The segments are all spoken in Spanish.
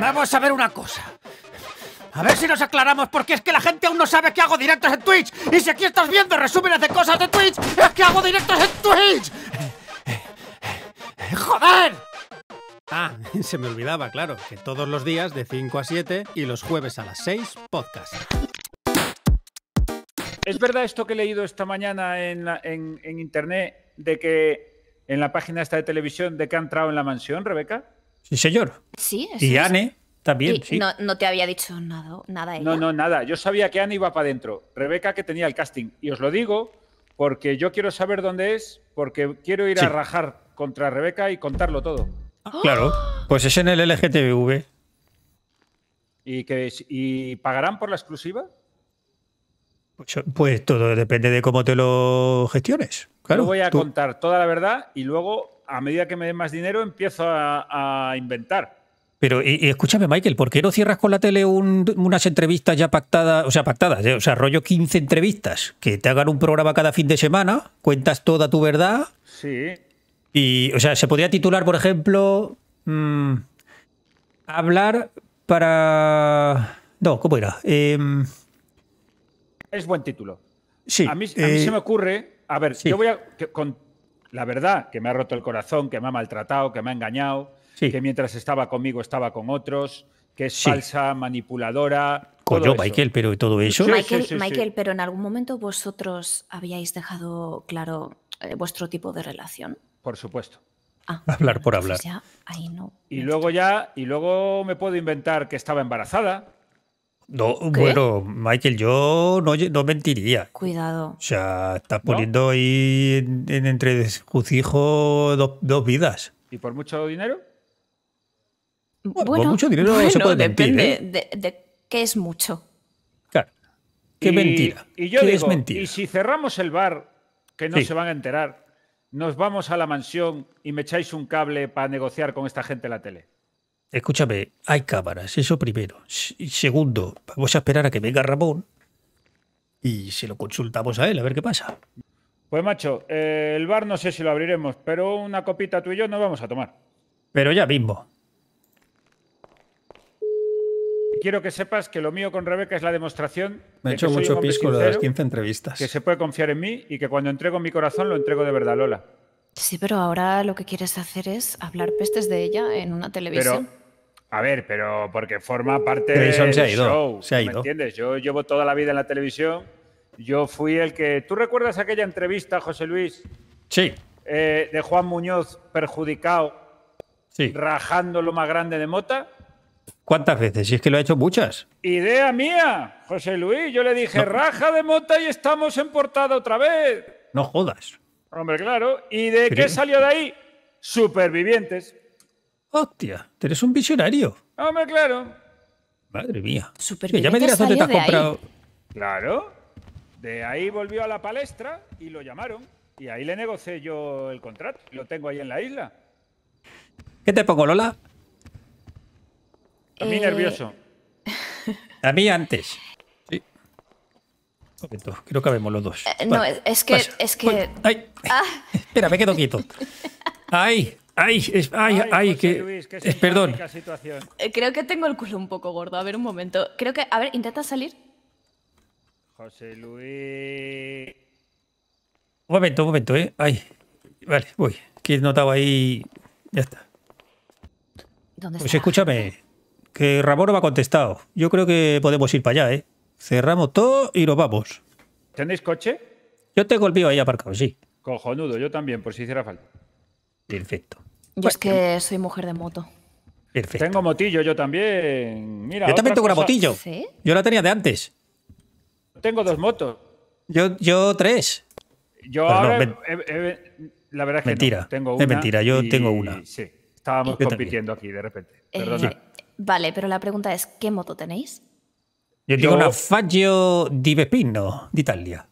Vamos a ver una cosa. A ver si nos aclaramos, porque es que la gente aún no sabe que hago directos en Twitch. Y si aquí estás viendo resúmenes de cosas de Twitch, es que hago directos en Twitch. ¡Joder! Ah, se me olvidaba, claro, que todos los días de 5 a 7 y los jueves a las 6, podcast. ¿Es verdad esto que he leído esta mañana en, internet de que en la página esta de televisión de que ha entrado en la mansión, Rebeca? Sí, señor. Sí, Y Anne también, sí. No, no, te había dicho nada, nada No, no, nada. Yo sabía que Anne iba para adentro. Rebeca que tenía el casting. Y os lo digo porque yo quiero saber dónde es, porque quiero ir a rajar contra Rebeca y contarlo todo. Ah. Claro, pues es en el LGTBV. ¿Y, que, ¿Y pagarán por la exclusiva? Pues, pues, todo depende de cómo te lo gestiones. Claro, yo voy a contar toda la verdad y luego a medida que me den más dinero, empiezo a, inventar. Pero y, escúchame, Michael, ¿por qué no cierras con la tele unas entrevistas ya pactadas? O sea, pactadas, eh? o sea, rollo 15 entrevistas, que te hagan un programa cada fin de semana, cuentas toda tu verdad. Sí. Y, o sea, se podría titular, por ejemplo, mm, hablar para... No, ¿cómo era? Em, es buen título. Sí. A mí, se eh, me ocurre, a ver, yo voy a la verdad, que me ha roto el corazón, que me ha maltratado, que me ha engañado, que mientras estaba conmigo estaba con otros, que es falsa, manipuladora. Coño, Michael, pero todo eso. Michael, pero en algún momento vosotros habíais dejado claro eh, vuestro tipo de relación. Por supuesto. Ah, hablar por hablar. Y luego ya, y luego me puedo inventar que estaba embarazada no, bueno, Michael, yo no, no, mentiría. Cuidado. O sea, estás poniendo ahí en, entre dos, vidas. ¿Y por mucho dinero? por mucho dinero se puede mentir. Depende ¿eh? de, qué es mucho. Claro. Qué mentira. Y yo ¿Qué es mentira? y si cerramos el bar, que no se van a enterar, nos vamos a la mansión y me echáis un cable para negociar con esta gente la tele. Escúchame, hay cámaras, eso primero. Segundo, vamos a esperar a que venga Ramón y se lo consultamos a él, a ver qué pasa. Pues macho, eh, el bar no sé si lo abriremos, pero una copita tú y yo nos vamos a tomar. Pero ya mismo. Quiero que sepas que lo mío con Rebeca es la demostración. Me hecho mucho pisco las 15 entrevistas. Que se puede confiar en mí y que cuando entrego mi corazón lo entrego de verdad, Lola. Sí, pero ahora lo que quieres hacer es hablar pestes de ella en una televisión. a ver, pero porque forma parte del show. Se ha ido. ¿Me entiendes? Yo llevo toda la vida en la televisión. Yo fui el que. ¿Tú recuerdas aquella entrevista, José Luis? Sí. Eh, de Juan Muñoz perjudicado, sí. rajando lo más grande de Mota. ¿Cuántas veces? Si es que lo ha hecho muchas. Idea mía, José Luis. Yo le dije, raja de Mota y estamos en portada otra vez. No jodas. Hombre, claro. ¿Y de qué salió de ahí? Supervivientes. Hostia, eres un visionario. Hombre, claro. Madre mía. Ya me dirás dónde te has comprado. Claro. De ahí volvió a la palestra y lo llamaron. Y ahí le negocé yo el contrato. Lo tengo ahí en la isla. ¿Qué te pongo, Lola? A mí eh, nervioso. A mí antes momento, que vemos los dos. Eh, no, es que. es que... ay, ah. Espera, me quedo quieto. ¡Ay! ¡Ay! ¡Ay! ¡Ay! que, perdón. Eh, creo que tengo el culo un poco gordo. A ver, un momento. Creo que. A ver, intenta salir. José Luis. Un momento, un momento, ¿eh? Ay. Vale, voy. Que notado ahí. Ya está. ¿Dónde pues escúchame. Que Ramón no me ha contestado. Yo creo que podemos ir para allá, ¿eh? Cerramos todo y nos vamos. ¿Tenéis coche? Yo tengo el mío ahí aparcado, sí. Cojonudo, yo también, por si hiciera falta. Perfecto. Yo es que soy mujer de moto. Perfecto. Tengo motillo yo también. Mira, yo también tengo una motillo. ¿Sí? Yo la tenía de antes. Tengo dos motos. Yo, yo tres. Yo la verdad es que mentira. Tengo una es mentira, yo tengo una. Sí, estábamos compitiendo aquí de repente. Eh, vale, pero la pregunta es, ¿qué moto tenéis? Yo tengo una Faggio di pepino Italia.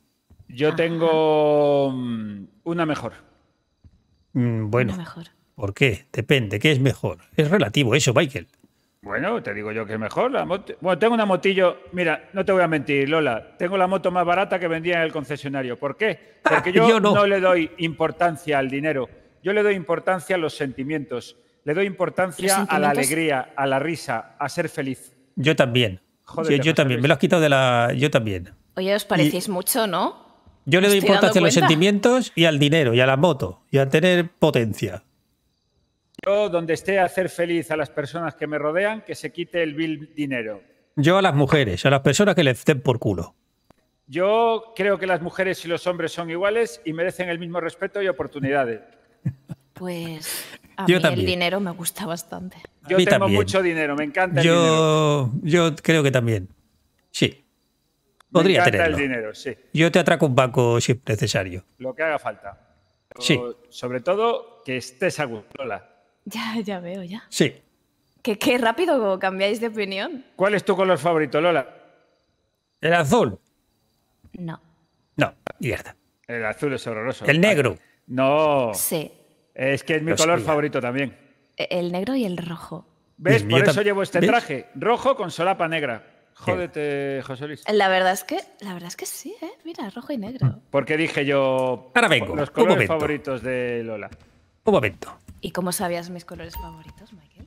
Yo tengo mm, una mejor. Mm, bueno, ¿por qué? Depende, ¿qué es mejor? Es relativo eso, Michael. Bueno, te digo yo que es mejor. La Bueno, tengo una motillo. Mira, no te voy a mentir, Lola. Tengo la moto más barata que vendía en el concesionario. ¿Por qué? Ah, Porque yo, no. le doy importancia al dinero. Yo le doy importancia a los sentimientos. Le doy importancia a la alegría, a la risa, a ser feliz. Yo también yo, también, me lo has quitado de la. Yo también. Oye, os parecéis mucho, ¿no? Yo le doy importancia a los sentimientos y al dinero y a la moto y a tener potencia. Yo, donde esté, a hacer feliz a las personas que me rodean, que se quite el dinero. Yo a las mujeres, a las personas que le estén por culo. Yo creo que las mujeres y los hombres son iguales y merecen el mismo respeto y oportunidades. Pues a mí el dinero me gusta bastante. Yo tengo mucho dinero, me encanta el dinero. Yo creo que también. Sí. Podría tener El dinero, sí. Yo te atraco un banco si es necesario. Lo que haga falta. sí. Sobre todo que estés a gusto. Ya, ya veo, ya. Sí. qué rápido cambiáis de opinión. ¿Cuál es tu color favorito, Lola? El azul. No. No, mierda. El azul es horroroso. El negro. No. Sí. Es que es mi pues color favorito también. E, el negro y el rojo. ¿Ves? Por eso llevo este traje. Rojo con solapa negra. Jódete, José Luis. La verdad es que, la verdad es que sí, ¿eh? Mira, rojo y negro. Porque dije yo Ahora los colores favoritos de Lola. Un momento. ¿Y cómo sabías mis colores favoritos, Michael?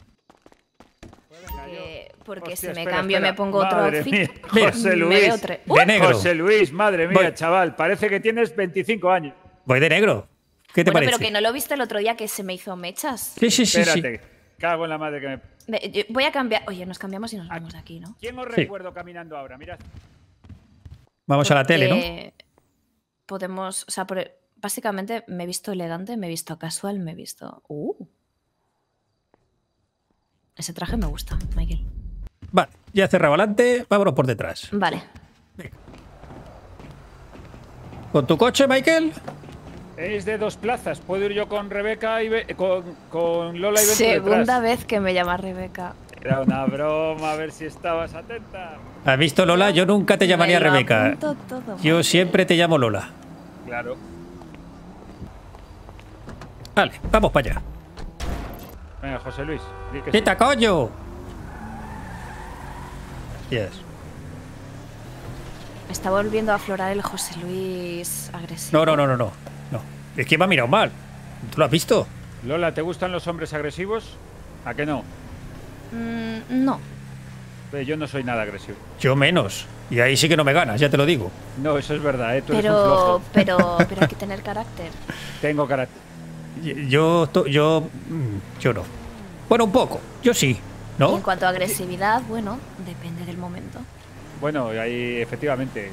Porque, si me cambio me pongo otro José Luis, José Luis, madre mía, chaval, parece que tienes 25 años. Voy de negro. ¿Qué te parece? Pero que no lo viste el otro día que se me hizo mechas. Sí, sí, sí. Espérate. Cago en la madre que me. voy a cambiar. Oye, nos cambiamos y nos vamos de aquí, ¿no? ¿Quién os recuerdo caminando ahora? Mirad. Vamos a la tele, ¿no? Eh, podemos. O sea, básicamente me he visto elegante, me he visto casual, me he visto. Uh. Ese traje me gusta, Michael. Vale, ya cerrado adelante, vámonos por detrás. Vale. ¿Con tu coche, Michael? Es de dos plazas. Puedo ir yo con Rebeca y con, con, Lola y Segunda vez que me llama Rebeca. Era una broma, a ver si estabas atenta. ¿Has visto Lola? Yo nunca te llamaría Rebeca. ¿eh? yo siempre te llamo Lola. Claro. Vale, vamos para allá. Venga, José Luis. qué coño! Yes. está volviendo a aflorar el José Luis agresivo. no, no, no, no. Es que me ha mirado mal. ¿Tú lo has visto? Lola, ¿te gustan los hombres agresivos? ¿A qué no? Mm, no. yo no soy nada agresivo. Yo menos. Y ahí sí que no me ganas, ya te lo digo. No, eso es verdad, ¿eh? pero, pero, hay que tener carácter. Tengo carácter. Yo, yo, mm, yo no. Bueno, un poco. Yo sí. ¿No? en cuanto a agresividad, bueno, depende del momento. Bueno, ahí efectivamente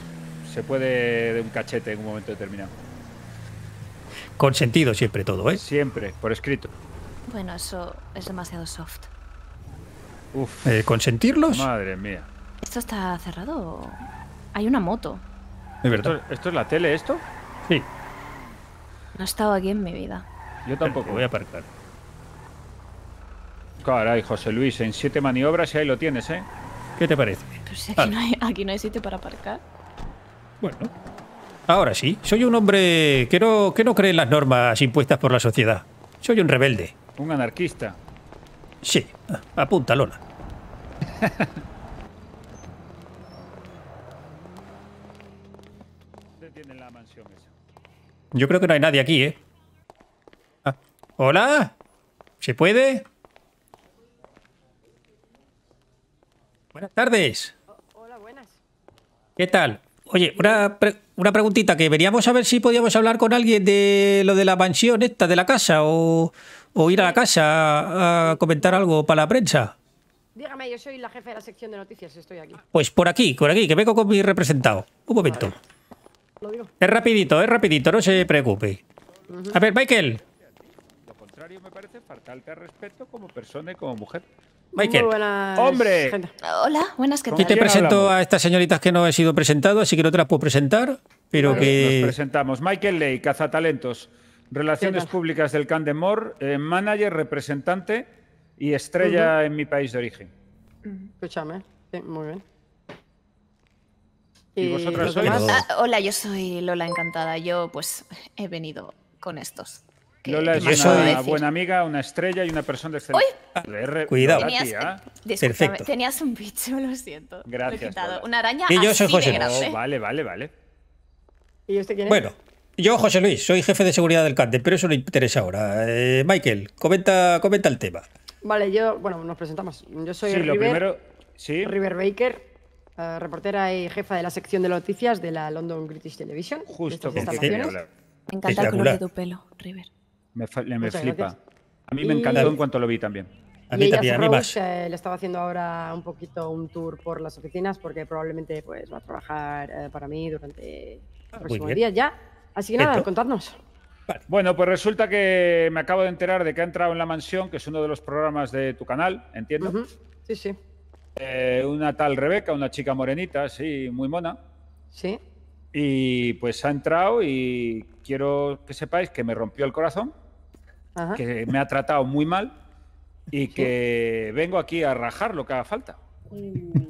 se puede de un cachete en un momento determinado. Consentido siempre todo, ¿eh? Siempre, por escrito. Bueno, eso es demasiado soft. Uf. Eh, ¿Consentirlos? Madre mía. ¿Esto está cerrado? Hay una moto. ¿Esto, es la tele, esto? Sí. No he estado aquí en mi vida. Yo tampoco. voy a aparcar. Caray, José Luis, en siete maniobras y ahí lo tienes, ¿eh? ¿Qué te parece? Pero aquí, ah. no hay, aquí no hay sitio para aparcar. Bueno, Ahora sí, soy un hombre que no, que no cree en las normas impuestas por la sociedad. Soy un rebelde. Un anarquista. Sí, apunta, Lola. Yo creo que no hay nadie aquí, ¿eh? Ah, ¿Hola? ¿Se puede? Buenas tardes. hola, buenas. ¿Qué tal? Oye, una, una preguntita que veríamos a ver si podíamos hablar con alguien de lo de la mansión esta, de la casa, o, ir a la casa a, comentar algo para la prensa. Dígame, yo soy la jefe de la sección de noticias, estoy aquí. Pues por aquí, por aquí, que vengo con mi representado. Un momento. Es rapidito, es rapidito, no se preocupe. A ver, Michael. Lo contrario me parece faltarte al respeto como persona y como mujer. Michael. Hombre. Hola, buenas, ¿qué tal? te presento a estas señoritas que no he sido presentado, así que no te las puedo presentar, pero que... Nos presentamos. Michael Ley, cazatalentos, Relaciones Públicas del Can eh, manager, representante y estrella en mi país de origen. Escúchame, sí, muy bien. ¿Y, vosotras ah, hola, yo soy Lola Encantada. Yo, pues, he venido con estos. Lola es una buena amiga, una estrella y una persona excelente. Uy, Cuidado. Eh, Perfecto. tenías un bicho, lo siento. Gracias. una araña y yo soy José Luis. Oh, vale, vale, vale. Bueno, yo José Luis, soy jefe de seguridad del Cante, pero eso no interesa ahora. Eh, Michael, comenta, comenta el tema. Vale, yo, bueno, nos presentamos. Yo soy River, lo primero, River Baker, eh, reportera y jefa de la sección de noticias de la London British Television. Justo, con Me encanta color de tu pelo, River. Me, flipa. A mí me encantó en cuanto lo vi también. A mí también, eh, le estaba haciendo ahora un poquito un tour por las oficinas porque probablemente pues, va a trabajar eh, para mí durante ah, los próximos días ya. Así que nada, contadnos. Bueno, pues resulta que me acabo de enterar de que ha entrado en La Mansión, que es uno de los programas de tu canal, entiendo. Sí, sí. Eh, una tal Rebeca, una chica morenita, sí, muy mona. Sí. Y pues ha entrado y quiero que sepáis que me rompió el corazón que me ha tratado muy mal y que vengo aquí a rajar lo que haga falta. Mm.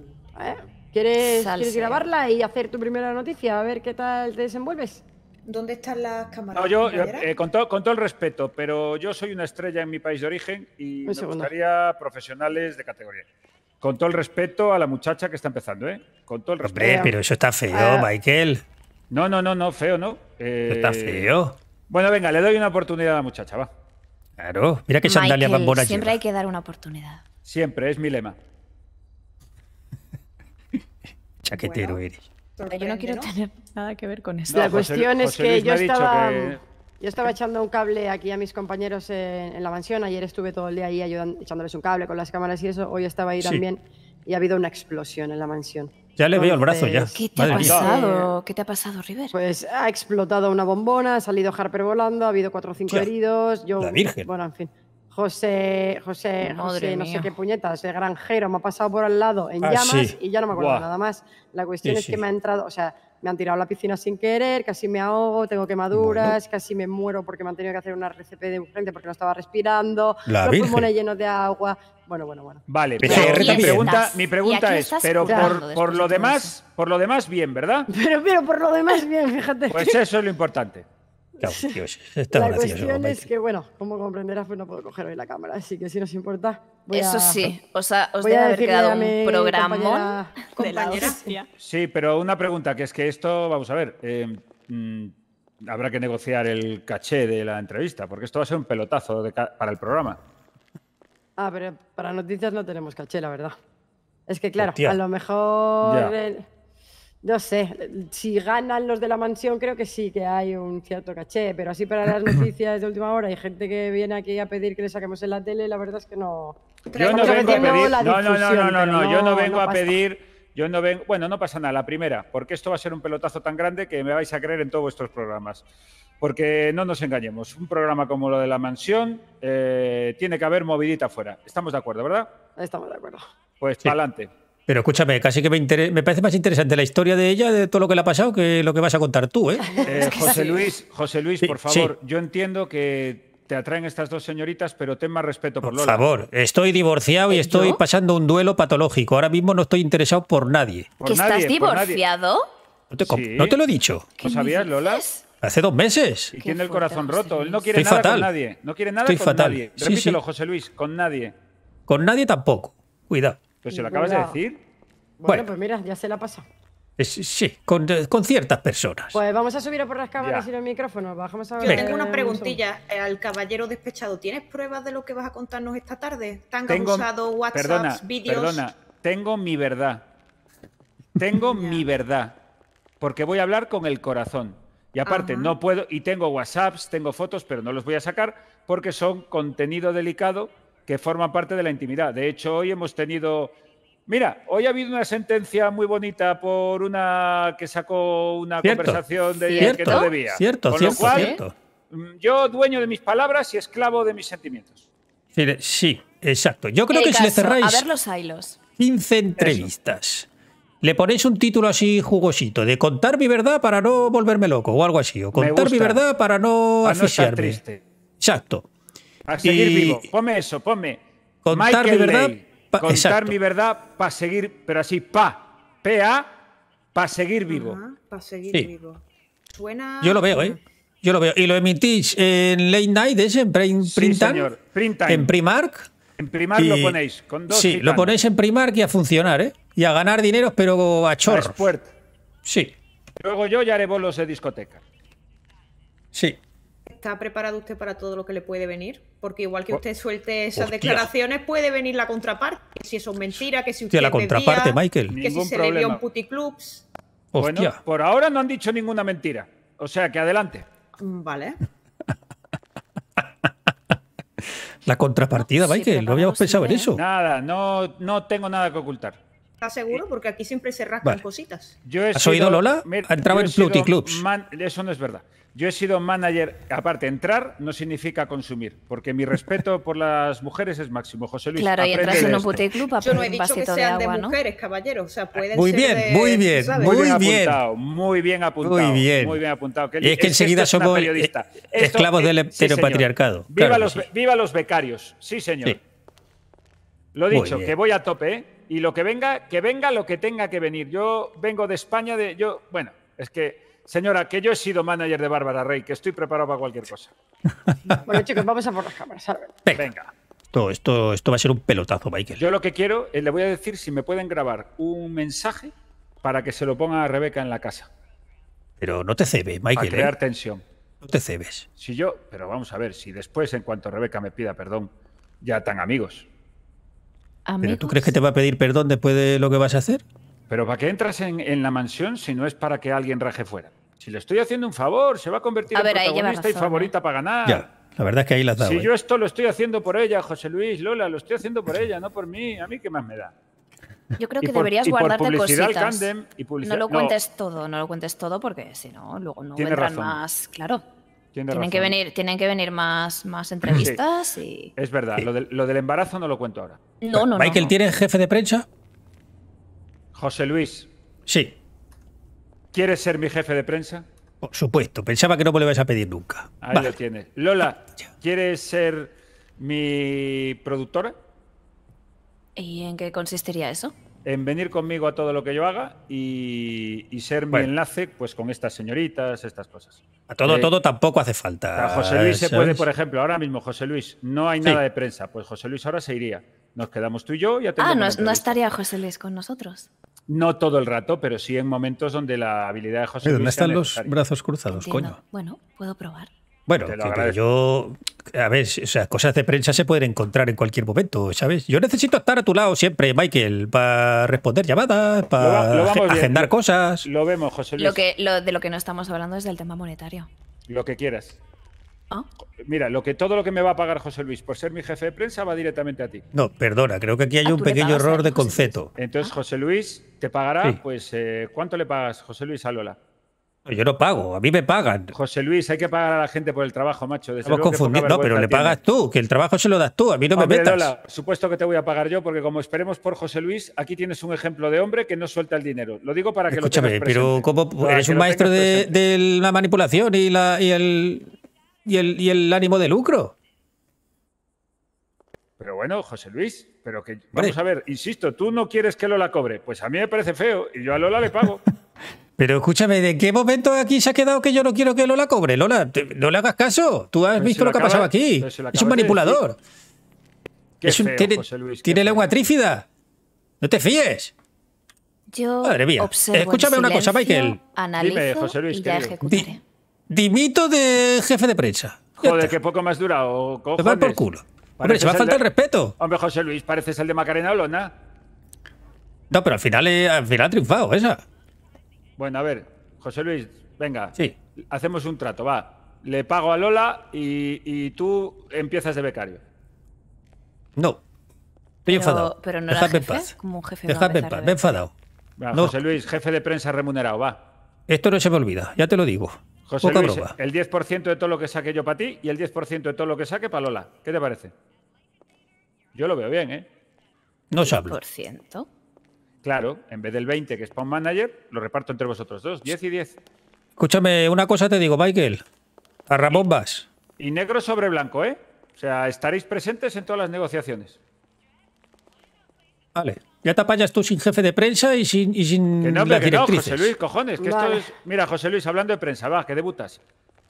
¿Quieres, ¿Quieres, grabarla y hacer tu primera noticia? A ver qué tal te desenvuelves. ¿Dónde están las cámaras? No, yo, eh, con, todo, con, todo, el respeto, pero yo soy una estrella en mi país de origen y me gustaría profesionales de categoría. Con todo el respeto a la muchacha que está empezando, ¿eh? Con todo el respeto. Hombre, pero eso está feo, ah. Michael. No, no, no, no, feo, no. está eh, feo. Bueno, venga, le doy una oportunidad a la muchacha, va. Claro, mira qué sandalia bambona Siempre hay que dar una oportunidad. Siempre, es mi lema. Chaquetero eres. eres. Yo no quiero tener nada que ver con esto. La cuestión es que yo estaba... echando un cable aquí a mis compañeros en, la mansión. Ayer estuve todo el día ahí ayudando, echándoles un cable con las cámaras y eso. Hoy estaba ahí también y ha habido una explosión en la mansión. Ya le veo el brazo ya. ¿Qué te ha pasado? Eh, ¿Qué te ha pasado, River? Pues ha explotado una bombona, ha salido Harper volando, ha habido cuatro o cinco heridos. Yo, Bueno, en fin. José, José, José, no sé qué puñetas, de granjero, me ha pasado por al lado en ah, llamas y ya no me acuerdo nada más. La cuestión es que me ha entrado, o sea, me han tirado a la piscina sin querer, casi me ahogo, tengo quemaduras, casi me muero porque me han tenido que hacer una RCP de urgente porque no estaba respirando, la los pulmones llenos de agua. Bueno, bueno, bueno. Vale, pero mi pregunta, mi pregunta es, pero por, por lo demás, por lo demás bien, ¿verdad? Pero, pero por lo demás bien, fíjate. Pues eso es lo importante. la cuestión es que, bueno, como comprenderás, pues no puedo coger hoy la cámara, así que si nos importa. Eso sí, os debe haber quedado un programa de la Sí, pero una pregunta, que es que esto, vamos a ver, eh, mm, habrá que negociar el caché de la entrevista, porque esto va a ser un pelotazo para el programa. Ah, pero para noticias no tenemos caché, la verdad. Es que, claro, a lo mejor no sé, si ganan los de la mansión creo que sí, que hay un cierto caché, pero así para las noticias de última hora y gente que viene aquí a pedir que le saquemos en la tele, la verdad es que no... Yo no vengo a pedir... No, no, no, no, yo no vengo a pedir... Yo no vengo... Bueno, no pasa nada, la primera, porque esto va a ser un pelotazo tan grande que me vais a creer en todos vuestros programas. Porque no nos engañemos, un programa como lo de la mansión eh, tiene que haber movidita afuera. Estamos de acuerdo, ¿verdad? Estamos de acuerdo. Pues adelante. Pero escúchame, casi que me, parece más interesante la historia de ella, de todo lo que le ha pasado, que lo que vas a contar tú, ¿eh? eh José Luis, José Luis, por favor, yo entiendo que te atraen estas dos señoritas, pero ten más respeto por, Lola. Por favor, estoy divorciado y eh, estoy pasando un duelo patológico. Ahora mismo no estoy interesado por nadie. ¿Que estás divorciado? No te, lo he dicho. ¿Lo sabías, Lola? Hace dos meses. Y tiene el corazón roto. Él no quiere nada fatal. con nadie. No quiere nada con fatal. nadie. Repítelo, José Luis, con nadie. Con nadie tampoco. Cuidado. Pues se lo acabas de decir. Bueno, pues mira, ya se la pasa. sí, eh, con, ciertas personas. Pues vamos a subir a por las cámaras y los micrófonos. Bajamos a Yo tengo una preguntilla eh, al caballero despechado. ¿Tienes pruebas de lo que vas a contarnos esta tarde? ¿Tan tengo, abusado WhatsApp, vídeos? Perdona, tengo mi verdad. Tengo mi verdad. Porque voy a hablar con el corazón. Y aparte, no puedo, y tengo WhatsApps, tengo fotos, pero no los voy a sacar porque son contenido delicado que forman parte de la intimidad. De hecho, hoy hemos tenido... Mira, hoy ha habido una sentencia muy bonita por una que sacó una conversación de cierto, que no debía. Cierto, Con cierto, lo mm, Yo dueño de mis palabras y esclavo de mis sentimientos. Sí, exacto. Yo creo que si le cerráis 15 entrevistas, le ponéis un título así jugosito, de contar mi verdad para no volverme loco o algo así, o contar mi verdad para no asfixiarme. No triste. Exacto. A seguir vivo. Ponme eso, ponme. Contar mi verdad. contar mi verdad para seguir, pero así, pa. PA, para seguir vivo. Para seguir vivo. Suena. Yo lo veo, ¿eh? Yo lo veo. Y lo emitís en Late Night, en Print, En Primark. En Primark lo ponéis. sí, lo ponéis en Primark y a funcionar, ¿eh? Y a ganar dinero, pero a chorros. sí. Luego yo ya haré bolos de discoteca. Sí. ¿Está preparado usted para todo lo que le puede venir? Porque igual que oh, usted suelte esas declaraciones, puede venir la contraparte. Que si eso es mentira, que si usted. Hostia, la contraparte, Michael. Que si se le dio un puticlubs. por ahora no han dicho ninguna mentira. O sea, que adelante. Mm, vale. La contrapartida, Michael, no habíamos pensado en ¿eh? eso. Nada, no, no tengo nada que ocultar. ¿Estás seguro? Porque aquí siempre se rascan cositas. Yo he ¿Has sido, oído Lola? Ha entrado en Pluti Clubs. eso no es verdad. Yo he sido manager. Aparte, entrar no significa consumir, porque mi respeto por las mujeres es máximo. José Luis. Claro, y entras en un Club. a Yo no he dicho que sean de, mujeres, caballero. caballeros. O sea, pueden muy bien, muy bien, muy bien, Apuntado, muy bien apuntado. Muy bien, muy bien apuntado. y es que este enseguida somos e- esclavos del heteropatriarcado. viva, los, becarios, sí señor. Lo dicho, que voy a tope, ¿eh? y lo que venga, que venga lo que tenga que venir. Yo vengo de España, de yo, bueno, es que Señora, que yo he sido manager de Bárbara Rey, que estoy preparado para cualquier cosa. bueno, chicos, vamos a por las cámaras. Venga. Venga. esto, esto va a ser un pelotazo, Michael. Yo lo que quiero, es eh, le voy a decir si me pueden grabar un mensaje para que se lo ponga a Rebeca en la casa. Pero no te cebes, Michael. Para crear ¿eh? tensión. No te cebes. Si yo, pero vamos a ver, si después, en cuanto Rebeca me pida perdón, ya tan amigos. ¿Pero tú crees que te va a pedir perdón después de lo que vas a hacer? Pero ¿para qué entras en, la mansión si no es para que alguien raje fuera? Si le estoy haciendo un favor, se va a convertir en protagonista y ¿eh? favorita para ganar. la verdad es que ahí la dado. Si ¿eh? yo esto lo estoy haciendo por ella, José Luis, Lola, lo estoy haciendo por ella, no por mí. A mí qué más me da. Yo creo que deberías guardarte cositas. no lo cuentes todo, no lo cuentes todo porque si no, luego no vendrán más. Claro tienen, que venir, tienen que venir más, más entrevistas y... Es verdad, lo del, embarazo no lo cuento ahora. No, no, no. ¿Michael tiene jefe de prensa? José Luis. Sí. ¿Quieres ser mi jefe de prensa? Por supuesto, pensaba que no me lo ibas a pedir nunca. Ahí lo tienes. Lola, ¿quieres ser mi productora? ¿Y en qué consistiría eso? en venir conmigo a todo lo que yo haga y, y ser mi enlace pues con estas señoritas, estas cosas. A todo, a eh, todo tampoco hace falta. A José Luis se puede, por ejemplo, ahora mismo, José Luis, no hay nada de prensa, pues José Luis ahora se iría. Nos quedamos tú y yo Ah, no, estaría José Luis con nosotros. No todo el rato, pero sí en momentos donde la habilidad de José Luis. ¿Dónde están los brazos cruzados, coño? Bueno, puedo probar. Bueno, yo, a ver, o sea, cosas de prensa se pueden encontrar en cualquier momento, ¿sabes? Yo necesito estar a tu lado siempre, Michael, para responder llamadas, para agendar cosas. Lo vemos, José Luis. Lo que, de lo que no estamos hablando es del tema monetario. Lo que quieras. ¿Ah? Mira, lo que todo lo que me va a pagar José Luis por ser mi jefe de prensa va directamente a ti. No, perdona, creo que aquí hay un pequeño error de concepto. Entonces, ah. José Luis te pagará, pues, eh, ¿cuánto le pagas, José Luis, a Lola? Yo no pago, a mí me pagan. José Luis, hay que pagar a la gente por el trabajo, macho. Estamos no, pero le pagas tú, que el trabajo se lo das tú, a mí no me metas. supuesto que te voy a pagar yo, porque como esperemos por José Luis, aquí tienes un ejemplo de hombre que no suelta el dinero. Lo digo para que Escúchame, lo pero como eres un maestro de, la manipulación y, la, y, el, ánimo de lucro. Pero bueno, José Luis, pero que vamos a ver, insisto, tú no quieres que Lola cobre. Pues a mí me parece feo y yo a Lola le pago. Pero escúchame, ¿de qué momento aquí se ha quedado que yo no quiero que Lola cobre? Lola, no le hagas caso. Tú has visto lo, que ha pasado aquí. Es un manipulador. es un, tiene, José Luis, lengua trífida. No te fíes. Yo Madre mía. Escúchame una cosa, Michael. Dime, José Luis, dimito de jefe de prensa. Joder, qué poco más durado. Te va por culo. Hombre, se va a faltar el respeto. Hombre, José Luis, pareces el de Macarena Olona. No, pero al final, al final ha triunfado esa. Bueno, a ver, José Luis, venga. Sí. Hacemos un trato, va. Le pago a Lola y, tú empiezas de becario. No. Estoy enfadado. Pero no Dejadme en paz. Como un jefe Dejadme en paz. Me he enfadado. José Luis, jefe de prensa remunerado, va. Esto no se me olvida, ya te lo digo. José Luis, el 10% de todo lo que saque yo para ti y el 10% de todo lo que saque para Lola. ¿Qué te parece? Yo lo veo bien, ¿eh? No os hablo. Claro, en vez del 20 que es un Manager, lo reparto entre vosotros dos, 10 y 10. Escúchame, una cosa te digo, Michael. A Ramón vas. Y negro sobre blanco, ¿eh? O sea, estaréis presentes en todas las negociaciones. Vale. Ya te tú sin jefe de prensa y sin, y sin que no, que José Luis, cojones. Mira, José Luis, hablando de prensa, va, que debutas.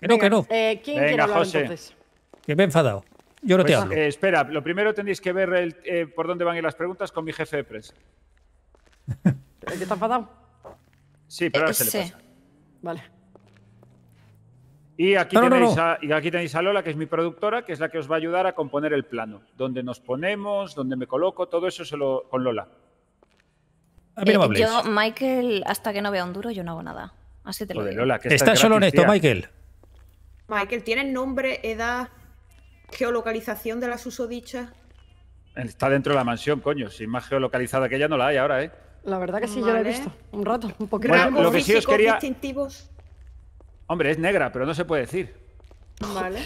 Que no, que no. Eh, Venga, José. Que me he enfadado. Yo no te pues, hablo. Eh, espera, lo primero tenéis que ver eh, por dónde van a ir las preguntas con mi jefe de prensa está enfadado? Sí, pero ahora eh, se le pasa. Vale. Y aquí, tenéis A, Lola, que es mi productora, que es la que os va a ayudar a componer el plano. Donde nos ponemos, donde me coloco, todo eso se lo, con Lola. A mí no eh, yo, Michael, hasta que no vea un duro, yo no hago nada. Así te lo digo. solo en esto, Michael. Michael, ¿tiene nombre, edad, geolocalización de las usodichas? Está dentro de la mansión, coño. Si más geolocalizada que ella no la hay ahora, ¿eh? La verdad que sí, yo la he visto. Un rato, un poquito. Bueno, lo que sí quería... distintivos? Hombre, es negra, pero no se puede decir. Vale.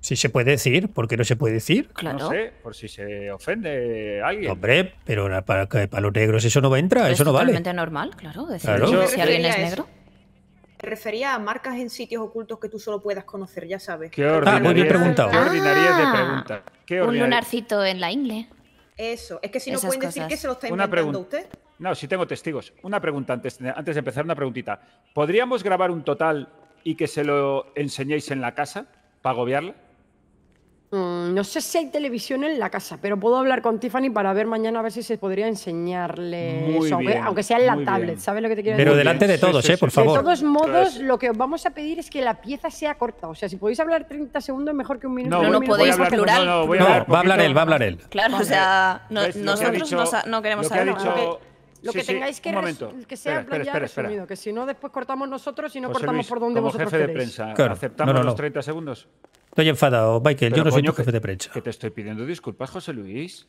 Si sí se puede decir, ¿por qué no se puede decir? Claro. No sé, por si se ofende alguien. Hombre, pero para, los negros eso no entra, eso no vale. Es normal, claro, decir claro. si alguien es negro. Te refería a marcas en sitios ocultos que tú solo puedas conocer, ya sabes. Qué ah, ah, ordinaria, ah, muy bien preguntado. de ah, un lunarcito en la ingle. Eso, es que si no pueden decir que se lo está inventando usted. No, si tengo testigos. Una pregunta antes, de empezar, una preguntita. ¿Podríamos grabar un total y que se lo enseñéis en la casa para agobiarla? Mm, no sé si hay televisión en la casa, pero puedo hablar con Tiffany para ver mañana a ver si se podría enseñarle eso, aunque sea en la tablet, sabe ¿sabes lo que te quiero decir? Pero delante de todos, eh, por favor. De todos modos, lo que os vamos a pedir es que la pieza sea corta, o sea, si podéis hablar 30 segundos mejor que un minuto. No, no, podéis No, va a hablar él, va a hablar él. Claro, o sea, no, nosotros no, queremos saberlo. Lo que tengáis que, que sea espera, resumido, que si no después cortamos nosotros y no cortamos por donde como vosotros jefe de prensa, ¿aceptamos los 30 segundos? Estoy enfadado, Michael, yo no soy tu jefe de prensa. Que te estoy pidiendo disculpas, José Luis.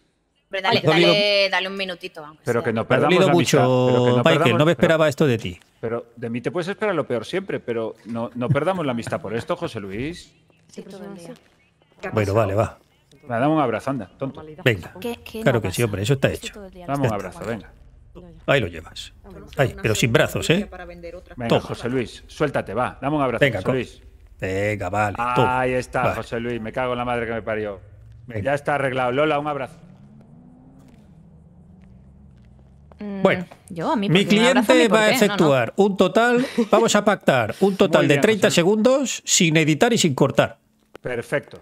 dale, un minutito. Pero que, no perdamos la mucho, amistad, pero no Michael, no me esperaba esto de ti. Pero de mí te puedes esperar lo peor siempre, pero no, no perdamos la amistad por esto, José Luis. Sí, todo el Bueno, vale, va. Me damos un abrazo, anda, tonto. Venga, claro que sí, hombre, eso está hecho. Damos un abrazo, venga. Ahí lo llevas. Ah, pero sin brazos, ¿eh? Venga, José Luis, suéltate, va. Dame un abrazo, Luis. Venga, vale. Ahí está, José Luis. Me cago en la madre que me parió. Ya está arreglado. Lola, un abrazo. Mm, bueno, mi cliente va a efectuar un total, vamos a pactar, un total de 30 segundos sin editar y sin cortar. Perfecto.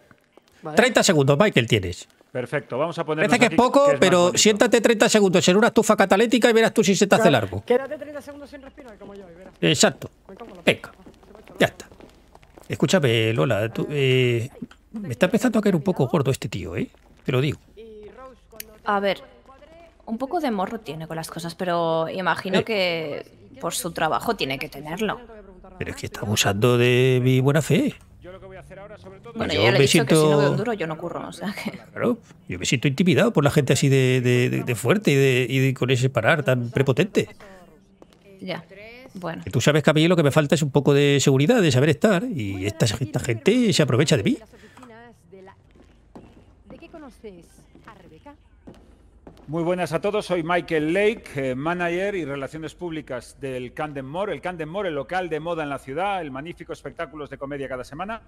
30 segundos, Michael, tienes. Perfecto, vamos a poner. Parece que es poco, pero siéntate 30 segundos en una estufa catalética y verás tú si se te hace largo. Quédate 30 segundos sin respirar, como yo, y verás. Exacto. Venga, ya está. Escúchame, Lola, ah, eh, me está empezando a caer un poco gordo este tío, ¿eh? Te lo digo. A ver, un poco de morro tiene con las cosas, pero imagino eh. que por su trabajo tiene que tenerlo. Pero es que está abusando de mi buena fe. Yo lo que voy a hacer ahora, sobre todo. Bueno, que si no veo duro, yo no curro. O sea que... Claro, yo me siento intimidado por la gente así de, de, fuerte y, de, y con ese parar tan prepotente. Ya. Bueno. Tú sabes que a mí lo que me falta es un poco de seguridad, de saber estar, y esta, esta gente se aprovecha de mí. ¿De qué conoces a muy buenas a todos, soy Michael Lake, eh, manager y relaciones públicas del Camden More. El Camden el local de moda en la ciudad, el magnífico espectáculos de comedia cada semana.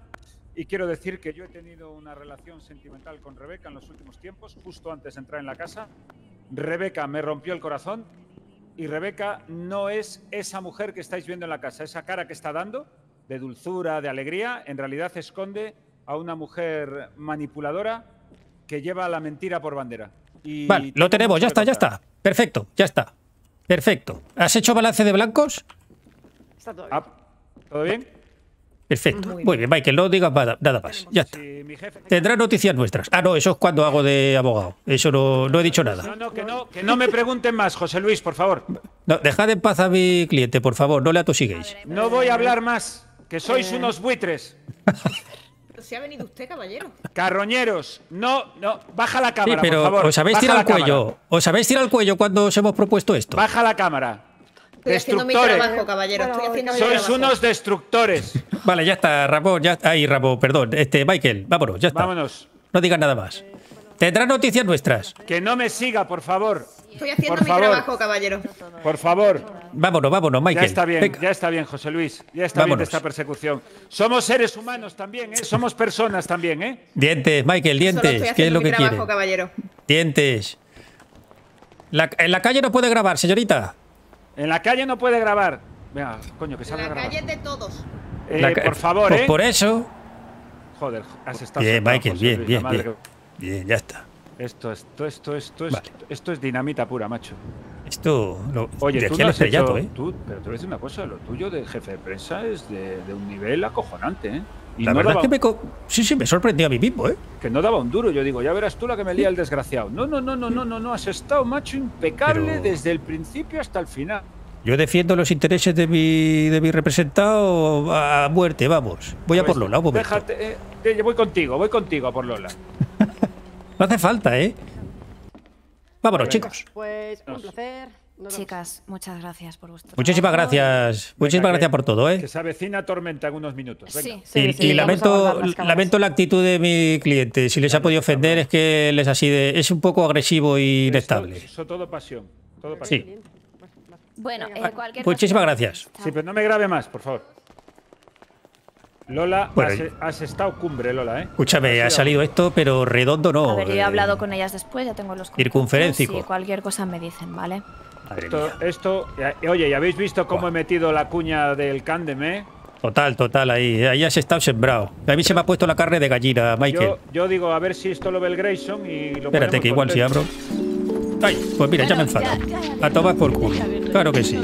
Y quiero decir que yo he tenido una relación sentimental con Rebeca en los últimos tiempos, justo antes de entrar en la casa. Rebeca me rompió el corazón y Rebeca no es esa mujer que estáis viendo en la casa, esa cara que está dando, de dulzura, de alegría, en realidad esconde a una mujer manipuladora que lleva la mentira por bandera vale, lo tenemos, ya está, ya está. Perfecto, ya está. Perfecto. ¿Has hecho balance de blancos? Está todo bien. Ah, ¿Todo bien? Perfecto. Muy bien. Michael, no digas nada más. Ya está. Tendrá noticias nuestras. Ah, no, eso es cuando hago de abogado. Eso no, he dicho nada. No, no, que no, que no me pregunten más, José Luis, por favor. No, dejad en paz a mi cliente, por favor, no le atosiguéis. No voy a hablar más, que sois eh. unos buitres. se ha venido usted, caballero. Carroñeros, no, no, baja la cámara, sí, pero Os habéis tirado al cuello. Os habéis tirado al cuello cuando os hemos propuesto esto. Baja la cámara. Estoy haciendo mi trabajo, caballero. Sois unos destructores. Vale, ya está, Ramón. Ya... Ahí, Ramón, perdón. Este, Michael, vámonos, ya está. Vámonos. No digas nada más. ¿Tendrá noticias nuestras. Que no me siga, por favor. Estoy haciendo mi trabajo, caballero. Por favor. Vámonos, vámonos, Michael. Ya está bien, ya está bien, José Luis. Ya está bien esta persecución. Somos seres humanos también, ¿eh? Somos personas también, ¿eh? Dientes, Michael, dientes. ¿Qué es lo mi que trabajo, caballero. Dientes. en la calle no puede grabar, señorita. En la calle no puede grabar. Venga, coño, que grabar. En la calle de todos. Eh, por favor, ¿eh? Por eso. Joder, has estado. Bien, Michael, bien, bien, bien. Bien, ya está. Esto, esto, esto, esto, esto, es dinamita pura, macho. Esto, Oye, ¿eh? tú pero te voy a decir una cosa, lo tuyo de jefe de prensa es de, un nivel acojonante, ¿eh? la verdad es que me, sí, sí, me sorprendía a mí mismo, ¿eh? Que no daba un duro. Yo digo, ya verás tú la que me lía el desgraciado. No, no, no, no, no, no, no. Has estado, macho, impecable desde el principio hasta el final. Yo defiendo los intereses de mi, de mi representado a muerte, vamos. Voy a pues por Lola, un momento. Déjate, eh, eh, voy contigo, voy contigo a por Lola. No hace falta, ¿eh? Vámonos, chicos. Pues un placer. Chicas, muchas gracias por vuestro Muchísimas gracias. Muchísimas gracias por todo, ¿eh? Que se avecina tormenta en unos minutos. y, lamento, lamento la actitud de mi cliente. Si les ha podido ofender, es que les así de. Es un poco agresivo y inestable. Eso, todo pasión. Todo Sí. Bueno, en eh, cualquier Muchísimas gracias. Sí, pero no me grabe más, por favor. Lola, has, estado cumbre, Lola, ¿eh? Escúchame, ha salido esto, pero redondo no. A ver, yo he eh, hablado con ellas después, ya tengo los Circunferencico. cualquier cosa me dicen, ¿vale? Esto, esto, oye, ¿y habéis visto cómo he metido la cuña del cándeme? Eh? Total, total, ahí, ahí has estado sembrado. A mí se me ha puesto la carne de gallina, Michael. Yo, digo, a ver si esto lo ve el Grayson y lo Espérate, que igual si abro. Ay, pues mira, ya me enfado. a tomar por culo. Claro que sí.